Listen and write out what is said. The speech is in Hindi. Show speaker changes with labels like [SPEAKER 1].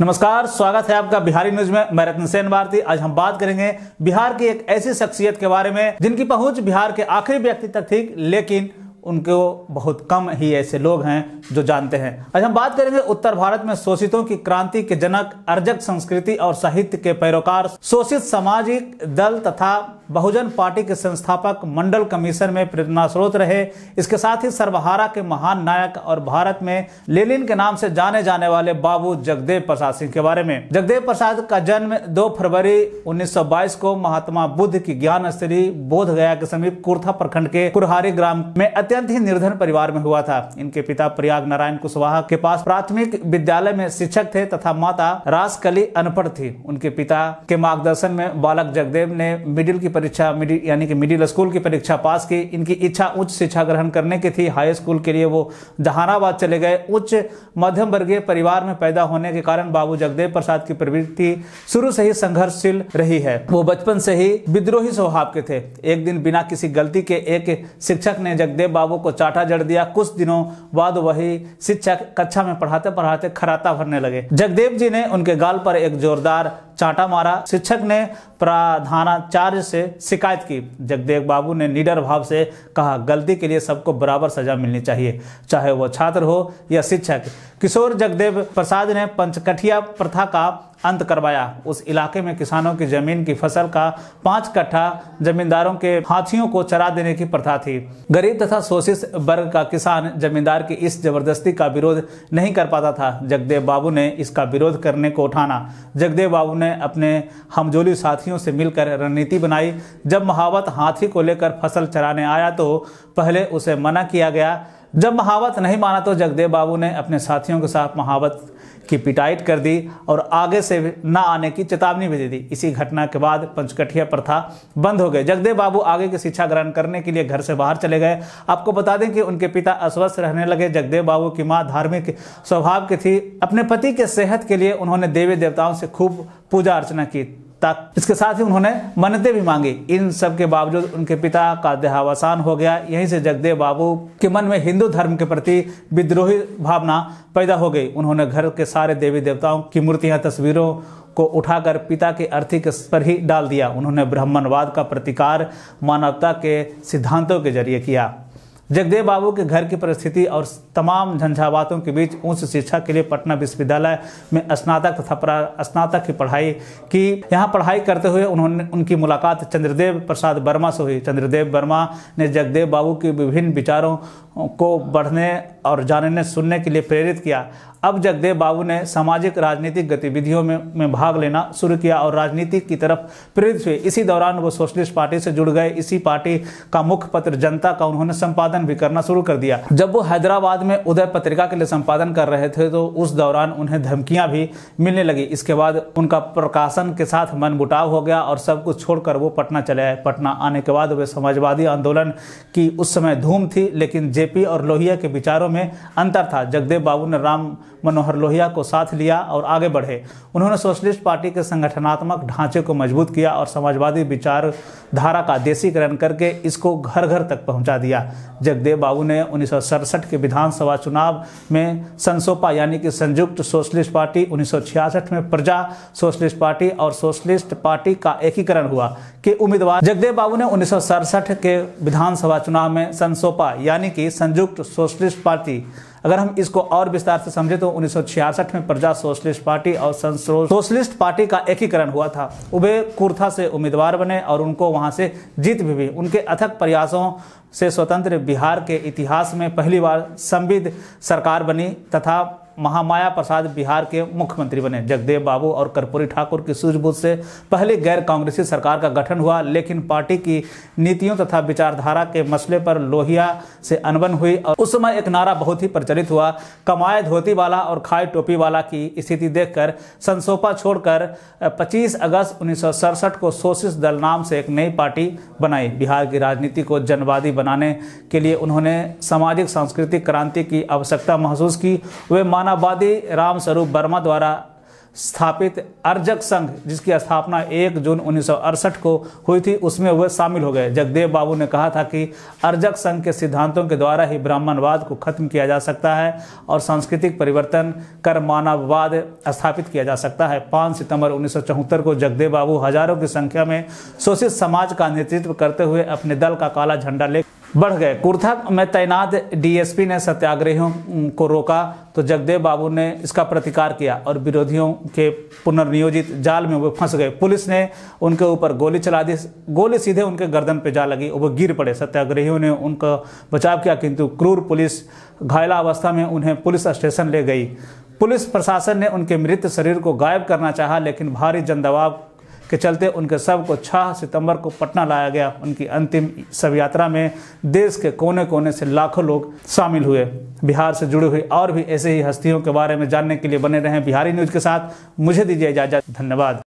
[SPEAKER 1] नमस्कार स्वागत है आपका बिहारी न्यूज में मैं रत्न सेन भारती आज हम बात करेंगे बिहार की एक ऐसी शख्सियत के बारे में जिनकी पहुंच बिहार के आखिरी व्यक्ति तक थी लेकिन उनको बहुत कम ही ऐसे लोग हैं जो जानते हैं आज हम बात करेंगे उत्तर भारत में शोषितों की क्रांति के जनक अर्जक संस्कृति और साहित्य के पैरोकार शोषित सामाजिक दल तथा बहुजन पार्टी के संस्थापक मंडल कमीशन में प्रेरणा स्रोत रहे इसके साथ ही सर्वहारा के महान नायक और भारत में लेलिन के नाम से जाने जाने वाले बाबू जगदेव प्रसाद सिंह के बारे में जगदेव प्रसाद का जन्म 2 फरवरी 1922 को महात्मा बुद्ध की ज्ञान स्त्री बोध गया के समीप कुर्था प्रखंड के कुरहारी ग्राम में अत्यंत अत्यंत ही निर्धन परिवार में हुआ था इनके पिता प्रयाग नारायण कुशवाहा के पास प्राथमिक विद्यालय में शिक्षक थे तथा माता रासकली अनपढ़ थी उनके पिता के मार्गदर्शन में बालक जगदेव ने मिडिल की परीक्षा मिडिल यानी कि मिडिल स्कूल की परीक्षा पास की इनकी इच्छा उच्च शिक्षा ग्रहण करने की थी हाई स्कूल के लिए वो जहानाबाद चले गए उच्च मध्यम वर्गीय परिवार में पैदा होने के कारण बाबू जगदेव प्रसाद की प्रवृत्ति शुरू से ही संघर्षशील रही है वो बचपन से ही विद्रोही स्वभाव के थे एक दिन बिना किसी गलती के एक शिक्षक ने जगदेव बाबू किताबों को चाटा जड़ दिया कुछ दिनों बाद वही शिक्षक कक्षा में पढ़ाते पढ़ाते खराता भरने लगे जगदेव जी ने उनके गाल पर एक जोरदार चाटा मारा शिक्षक ने प्रधानाचार्य से शिकायत की जगदेव बाबू ने निडर भाव से कहा गलती के लिए सबको बराबर सजा मिलनी चाहिए चाहे वह छात्र हो या शिक्षक किशोर जगदेव प्रसाद ने पंचकठिया प्रथा का अंत करवाया उस इलाके में किसानों की जमीन की फसल का पांच कट्ठा जमींदारों के हाथियों को चरा देने की प्रथा थी गरीब तथा शोषित वर्ग का किसान जमींदार की इस जबरदस्ती का विरोध नहीं कर पाता था जगदेव बाबू ने इसका विरोध करने को उठाना जगदेव बाबू ने अपने हमजोली साथियों से मिलकर रणनीति बनाई जब महावत हाथी को लेकर फसल चराने आया तो पहले उसे मना किया गया जब महावत नहीं माना तो जगदेव बाबू ने अपने साथियों के साथ महावत की पिटाइट कर दी और आगे से न आने की चेतावनी भी दे दी इसी घटना के बाद पंचकठिया प्रथा बंद हो गई जगदेव बाबू आगे की शिक्षा ग्रहण करने के लिए घर से बाहर चले गए आपको बता दें कि उनके पिता अस्वस्थ रहने लगे जगदेव बाबू की माँ धार्मिक स्वभाव की थी अपने पति के सेहत के लिए उन्होंने देवी देवताओं से खूब पूजा अर्चना की तक इसके साथ ही उन्होंने मन्नतें भी मांगी इन सब के बावजूद उनके पिता का देहावसान हो गया यहीं से जगदेव बाबू के मन में हिंदू धर्म के प्रति विद्रोही भावना पैदा हो गई उन्होंने घर के सारे देवी देवताओं की मूर्तियां तस्वीरों को उठाकर पिता के अर्थी के पर ही डाल दिया उन्होंने ब्राह्मणवाद का प्रतिकार मानवता के सिद्धांतों के जरिए किया जगदेव बाबू के घर की परिस्थिति और तमाम झंझावातों के बीच उच्च शिक्षा के लिए पटना विश्वविद्यालय में स्नातक तथा स्नातक की पढ़ाई की यहाँ पढ़ाई करते हुए उन्होंने उनकी मुलाकात चंद्रदेव प्रसाद वर्मा से हुई चंद्रदेव वर्मा ने जगदेव बाबू के विभिन्न विचारों को बढ़ने और जानने सुनने के लिए प्रेरित किया अब जगदेव बाबू ने सामाजिक राजनीतिक गतिविधियों में में भाग लेना शुरू किया और राजनीति की तरफ प्रेरित हुए इसी दौरान वो सोशलिस्ट पार्टी से जुड़ गए इसी पार्टी का मुख्य पत्र जनता का उन्होंने संपादन भी करना शुरू कर दिया जब वो हैदराबाद में उदय पत्रिका के लिए संपादन कर रहे थे तो उस दौरान उन्हें धमकियां भी मिलने लगी इसके बाद उनका प्रकाशन के साथ मन मुटाव हो गया और सब कुछ छोड़कर वो पटना चले आए पटना आने के बाद वे समाजवादी आंदोलन की उस समय धूम थी लेकिन जेपी और लोहिया के विचारों में अंतर था जगदेव बाबू ने राम मनोहर लोहिया को साथ लिया और आगे बढ़े उन्होंने सोशलिस्ट पार्टी के संगठनात्मक ढांचे को मजबूत किया और समाजवादी विचारधारा का देसीकरण करके इसको घर घर तक पहुंचा दिया जगदेव बाबू ने उन्नीस के विधान विधानसभा चुनाव में संसोपा यानी कि संयुक्त सोशलिस्ट पार्टी उन्नीस में प्रजा सोशलिस्ट पार्टी और सोशलिस्ट पार्टी का एकीकरण हुआ कि उम्मीदवार जगदेव बाबू ने उन्नीस के विधानसभा चुनाव में संसोपा यानी कि संयुक्त सोशलिस्ट पार्टी अगर हम इसको और विस्तार से समझे तो उन्नीस में प्रजा सोशलिस्ट पार्टी और सोशलिस्ट पार्टी का एकीकरण हुआ था उबे कुर्था से उम्मीदवार बने और उनको वहाँ से जीत भी हुई उनके अथक प्रयासों से स्वतंत्र बिहार के इतिहास में पहली बार संविध सरकार बनी तथा महामाया प्रसाद बिहार के मुख्यमंत्री बने जगदेव बाबू और कर्पूरी ठाकुर की सूझबूझ से पहले गैर कांग्रेसी सरकार का गठन हुआ लेकिन पार्टी की नीतियों तथा विचारधारा के मसले पर लोहिया से अनबन हुई और उस समय एक नारा बहुत ही प्रचलित हुआ कमाए धोती वाला और खाए टोपी वाला की स्थिति देखकर संसोपा छोड़कर पच्चीस अगस्त उन्नीस को सोशिस दल नाम से एक नई पार्टी बनाई बिहार की राजनीति को जनवादी बनाने के लिए उन्होंने सामाजिक सांस्कृतिक क्रांति की आवश्यकता महसूस की वे मान जहानाबादी राम स्वरूप वर्मा द्वारा स्थापित अर्जक संघ जिसकी स्थापना 1 जून उन्नीस को हुई थी उसमें वे शामिल हो गए जगदेव बाबू ने कहा था कि अर्जक संघ के सिद्धांतों के द्वारा ही ब्राह्मणवाद को खत्म किया जा सकता है और सांस्कृतिक परिवर्तन कर मानववाद स्थापित किया जा सकता है 5 सितंबर उन्नीस को जगदेव बाबू हजारों की संख्या में शोषित समाज का नेतृत्व करते हुए अपने दल का काला झंडा लेकर बढ़ गए कुर्था में तैनात डीएसपी ने सत्याग्रहियों को रोका तो जगदेव बाबू ने इसका प्रतिकार किया और विरोधियों के पुनर्नियोजित जाल में वो फंस गए पुलिस ने उनके ऊपर गोली चला दी गोली सीधे उनके गर्दन पर जा लगी वो गिर पड़े सत्याग्रहियों ने उनका बचाव किया किंतु क्रूर पुलिस घायलावस्था में उन्हें पुलिस स्टेशन ले गई पुलिस प्रशासन ने उनके मृत शरीर को गायब करना चाहा लेकिन भारी जनदबाव के चलते उनके शव को 6 सितंबर को पटना लाया गया उनकी अंतिम शव यात्रा में देश के कोने कोने से लाखों लोग शामिल हुए बिहार से जुड़ी हुई और भी ऐसे ही हस्तियों के बारे में जानने के लिए बने रहे बिहारी न्यूज़ के साथ मुझे दीजिए इजाज़त धन्यवाद